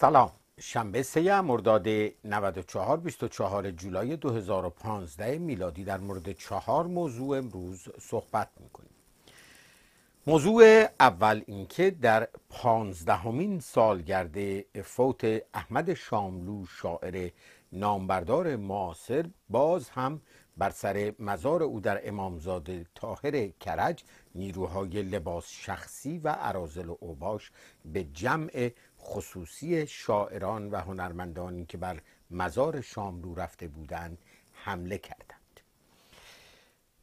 سلام شنبه 3 مرداد 94 24 جولای 2015 میلادی در مورد چهار موضوع امروز صحبت میکنیم موضوع اول اینکه در پانزدهمین سالگرد فوت احمد شاملو شاعر نامبردار معاصر باز هم بر سر مزار او در امامزاده تاهر کرج نیروهای لباس شخصی و عرازل و اوباش به جمع خصوصی شاعران و هنرمندانی که بر مزار شاملو رفته بودند حمله کردند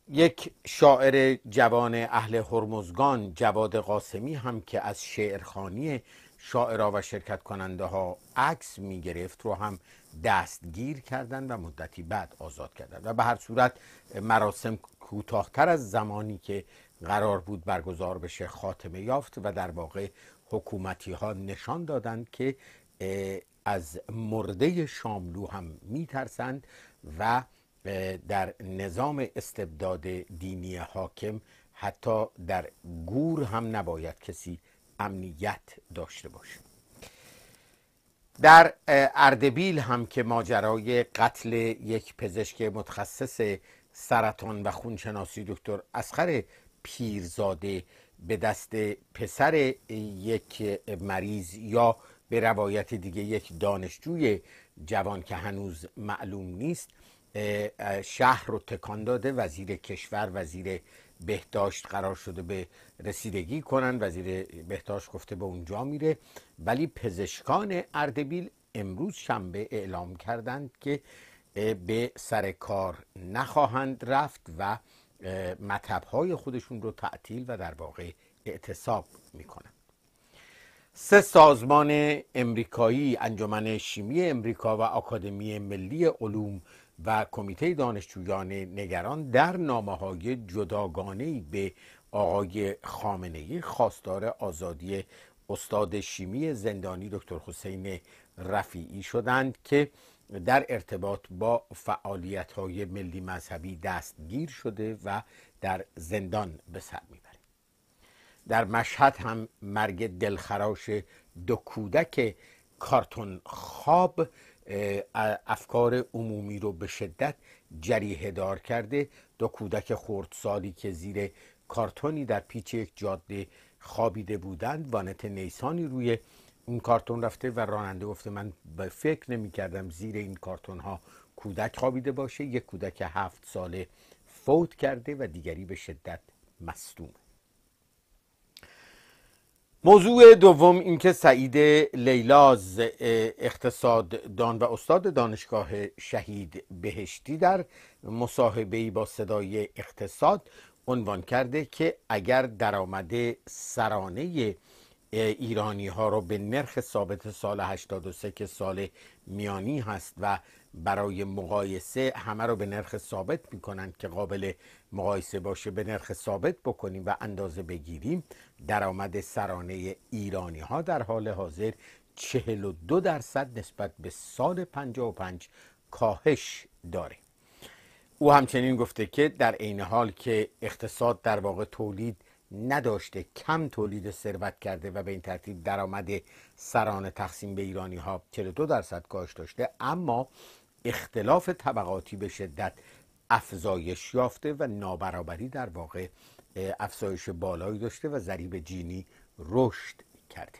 یک شاعر جوان اهل هرمزگان جواد قاسمی هم که از شعرخانی شاعرها و شرکت کننده ها عکس می گرفت رو هم دستگیر کردند و مدتی بعد آزاد کردند و به هر صورت مراسم کوتاهتر از زمانی که قرار بود برگزار بشه خاتمه یافت و در واقع حکومتی ها نشان دادند که از مرده شاملو هم میترسند و در نظام استبداد دینی حاکم حتی در گور هم نباید کسی امنیت داشته باشه در اردبیل هم که ماجرای قتل یک پزشک متخصص سرطان و خونشناسی دکتر اسخر پیرزاده به دست پسر یک مریض یا به روایت دیگه یک دانشجوی جوان که هنوز معلوم نیست شهر رو تکان داده وزیر کشور وزیر بهداشت قرار شده به رسیدگی کنن وزیر بهداشت گفته به اونجا میره ولی پزشکان اردبیل امروز شنبه اعلام کردند که به سر کار نخواهند رفت و های خودشون رو تعطیل و در واقع اعتصاب میکنن سه سازمان امریکایی انجمن شیمی امریکا و آکادمی ملی علوم و کمیته دانشجویان نگران در نامه های جداگانه به آقای خامنه خواستار آزادی استاد شیمی زندانی دکتر حسین رفیعی شدند که در ارتباط با فعالیت های ملی مذهبی دستگیر شده و در زندان به سر میبره در مشهد هم مرگ دلخراش دو کودک کارتون خواب افکار عمومی رو به شدت جریه دار کرده دو کودک خردسالی که زیر کارتونی در پیچ یک جاده خوابیده بودند وانت نیسانی روی این کارتون رفته و راننده گفته من به فکر نمی کردم زیر این کارتون ها کودک خوابیده باشه یک کودک هفت ساله فوت کرده و دیگری به شدت مصدوم موضوع دوم اینکه سعید لیلاز اقتصاددان و استاد دانشگاه شهید بهشتی در مصاحبه با صدای اقتصاد عنوان کرده که اگر درآمد سرانه ایرانی ها رو به نرخ ثابت سال 83 که سال میانی هست و برای مقایسه همه رو به نرخ ثابت کنند که قابل مقایسه باشه به نرخ ثابت بکنیم و اندازه بگیریم درآمد سرانه ایرانی ها در حال حاضر 42 درصد نسبت به سال 55 کاهش داره او همچنین گفته که در عین حال که اقتصاد در واقع تولید نداشته کم تولید ثروت کرده و به این ترتیب درآمد سرانه تقسیم به ایرانی ها 42 درصد کاهش داشته اما اختلاف طبقاتی به شدت افزایش یافته و نابرابری در واقع افزایش بالایی داشته و ضریب جینی رشد کرده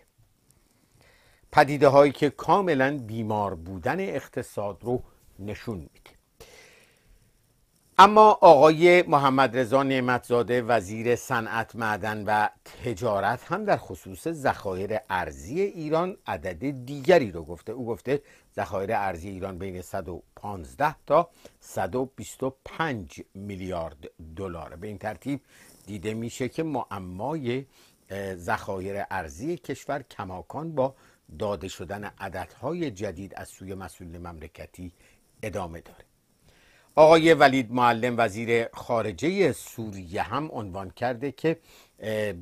پدیده هایی که کاملا بیمار بودن اقتصاد رو نشون میده اما آقای محمد رضا نعمتزاده وزیر صنعت معدن و تجارت هم در خصوص ذخایر ارزی ایران عدد دیگری رو گفته او گفته ذخایر ارزی ایران بین 115 تا 125 میلیارد دلار به این ترتیب دیده میشه که معمای ذخایر ارزی کشور کماکان با داده شدن عددهای جدید از سوی مسئول مملکتی ادامه داره آقای ولید معلم وزیر خارجه سوریه هم عنوان کرده که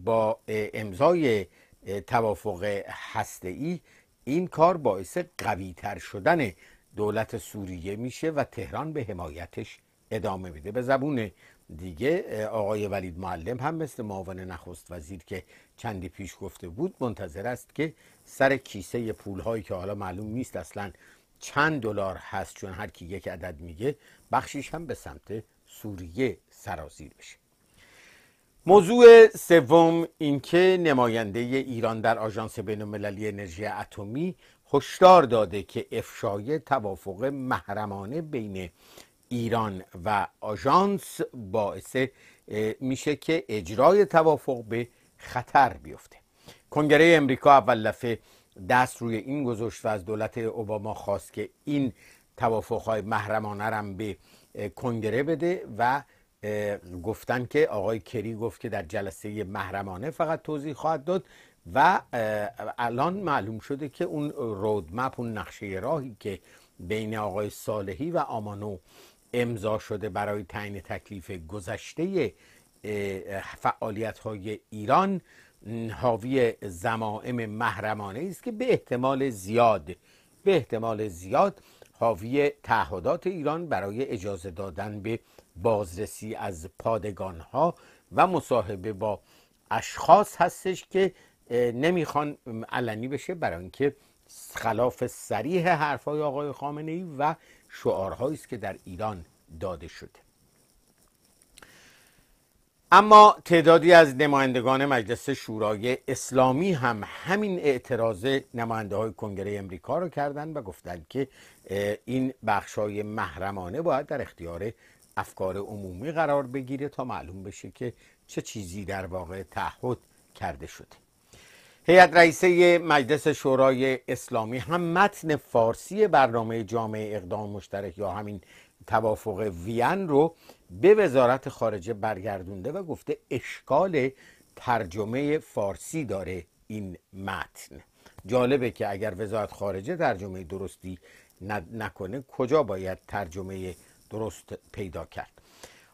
با امضای توافق هسته ای این کار باعث قویتر شدن دولت سوریه میشه و تهران به حمایتش ادامه میده به زبون دیگه آقای ولید معلم هم مثل معاون نخست وزیر که چندی پیش گفته بود منتظر است که سر کیسه پولهایی که حالا معلوم نیست اصلا چند دلار هست چون هر کی یک عدد میگه بخشیش هم به سمت سوریه سرازیر بشه موضوع سوم اینکه نماینده ایران در آژانس المللی انرژی اتمی هشدار داده که افشای توافق محرمانه بین ایران و آژانس باعث میشه که اجرای توافق به خطر بیفته کنگره امریکا اول لفه دست روی این گذاشت و از دولت اوباما خواست که این توافقهای محرمانه رم به کنگره بده و گفتن که آقای کری گفت که در جلسه محرمانه فقط توضیح خواهد داد و الان معلوم شده که اون رودمپ اون نقشه راهی که بین آقای صالحی و آمانو امضا شده برای تعیین تکلیف گذشته فعالیت های ایران حاوی زمائم محرمانه است که به احتمال زیاد به احتمال زیاد حاوی تعهدات ایران برای اجازه دادن به بازرسی از پادگان ها و مصاحبه با اشخاص هستش که نمیخوان علنی بشه برای اینکه خلاف سریح حرفهای آقای خامنه ای و شعارهایی است که در ایران داده شده اما تعدادی از نمایندگان مجلس شورای اسلامی هم همین اعتراض نماینده های کنگره امریکا رو کردند و گفتند که این بخش های محرمانه باید در اختیار افکار عمومی قرار بگیره تا معلوم بشه که چه چیزی در واقع تعهد کرده شده هیئت رئیسه مجلس شورای اسلامی هم متن فارسی برنامه جامعه اقدام مشترک یا همین توافق وین رو به وزارت خارجه برگردونده و گفته اشکال ترجمه فارسی داره این متن جالبه که اگر وزارت خارجه ترجمه درستی نکنه کجا باید ترجمه درست پیدا کرد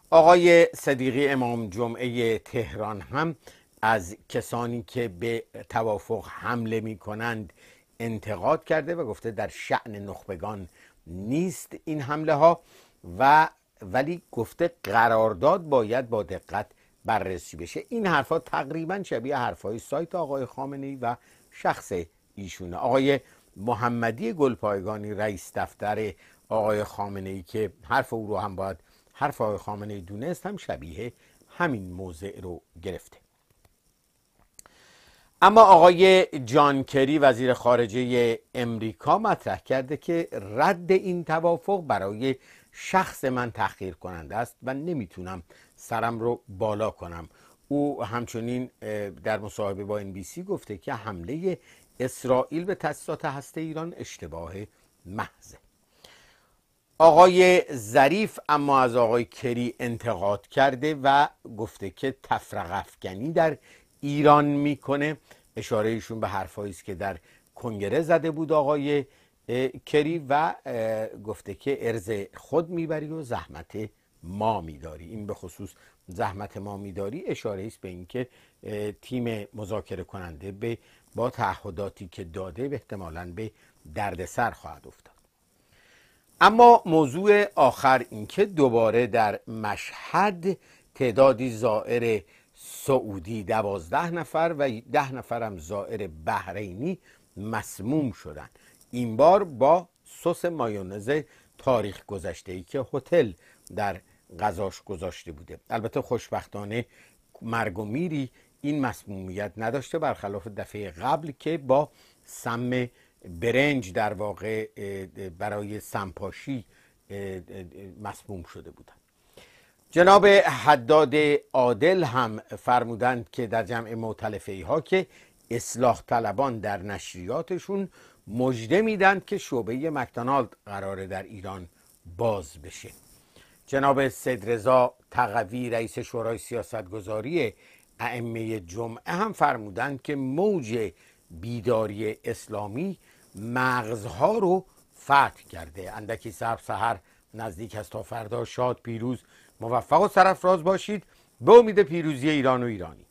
آقای صدیقی امام جمعه تهران هم از کسانی که به توافق حمله می کنند انتقاد کرده و گفته در شعن نخبگان نیست این حمله ها و ولی گفته قرارداد باید با دقت بررسی بشه این حرفا تقریبا شبیه حرفهای سایت آقای خامنه ای و شخص ایشونه آقای محمدی گلپایگانی رئیس دفتر آقای خامنه ای که حرف او رو هم باید حرف آقای خامنه دونست هم شبیه همین موضع رو گرفته اما آقای جان کری وزیر خارجه امریکا مطرح کرده که رد این توافق برای شخص من تخییر کننده است و نمیتونم سرم رو بالا کنم او همچنین در مصاحبه با سی گفته که حمله اسرائیل به تاسیسات هسته ایران اشتباه محضه آقای ظریف اما از آقای کری انتقاد کرده و گفته که تفرق در ایران میکنه اشاره ایشون به حرفایی است که در کنگره زده بود آقای کری و گفته که ارز خود میبری و زحمت ما میداری این به خصوص زحمت ما میداری اشاره است به اینکه تیم مذاکره کننده به با تعهداتی که داده به احتمالا به دردسر خواهد افتاد اما موضوع آخر اینکه دوباره در مشهد تعدادی زائر سعودی دوازده نفر و ده نفر هم زائر بحرینی مسموم شدن این بار با سس مایونز تاریخ گذشته ای که هتل در غذاش گذاشته بوده البته خوشبختانه مرگ و میری این مسمومیت نداشته برخلاف دفعه قبل که با سم برنج در واقع برای سمپاشی مسموم شده بودن جناب حداد عادل هم فرمودند که در جمع معتلفه ها که اصلاح طلبان در نشریاتشون مجده میدن که شعبه مکدونالد قراره در ایران باز بشه جناب رضا تقوی رئیس شورای سیاستگذاری ائمه جمعه هم فرمودند که موج بیداری اسلامی مغزها رو فتح کرده اندکی سب سهر نزدیک است تا فردا شاد پیروز موفق و سرفراز باشید به امید پیروزی ایران و ایرانی